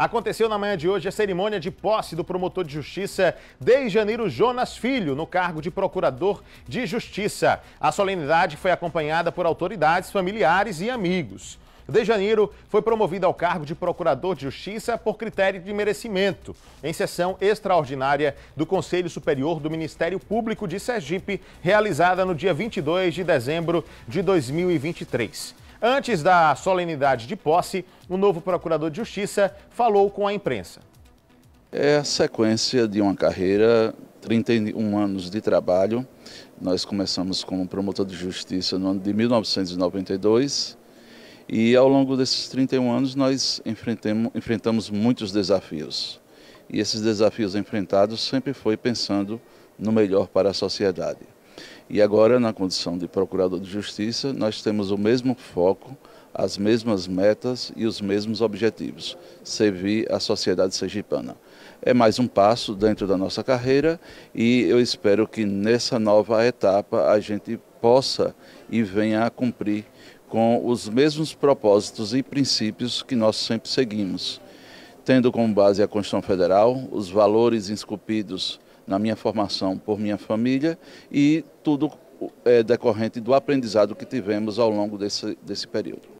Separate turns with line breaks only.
Aconteceu na manhã de hoje a cerimônia de posse do promotor de justiça de janeiro Jonas Filho no cargo de procurador de justiça. A solenidade foi acompanhada por autoridades, familiares e amigos. De Janeiro foi promovido ao cargo de Procurador de Justiça por critério de merecimento, em sessão extraordinária do Conselho Superior do Ministério Público de Sergipe, realizada no dia 22 de dezembro de 2023. Antes da solenidade de posse, o novo procurador de justiça falou com a imprensa.
É a sequência de uma carreira, 31 anos de trabalho. Nós começamos como promotor de justiça no ano de 1992 e ao longo desses 31 anos nós enfrentamos, enfrentamos muitos desafios. E esses desafios enfrentados sempre foi pensando no melhor para a sociedade. E agora, na condição de procurador de justiça, nós temos o mesmo foco, as mesmas metas e os mesmos objetivos: servir a sociedade sergipana. É mais um passo dentro da nossa carreira e eu espero que nessa nova etapa a gente possa e venha a cumprir com os mesmos propósitos e princípios que nós sempre seguimos, tendo como base a Constituição Federal, os valores esculpidos na minha formação por minha família e tudo é decorrente do aprendizado que tivemos ao longo desse, desse período.